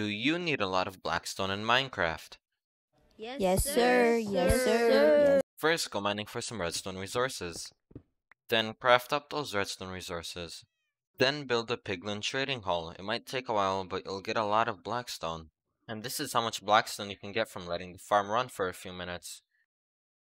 Do you need a lot of blackstone in Minecraft? Yes, yes sir. Yes, sir. First, go mining for some redstone resources. Then craft up those redstone resources. Then build a piglin trading hall. It might take a while, but you'll get a lot of blackstone. And this is how much blackstone you can get from letting the farm run for a few minutes.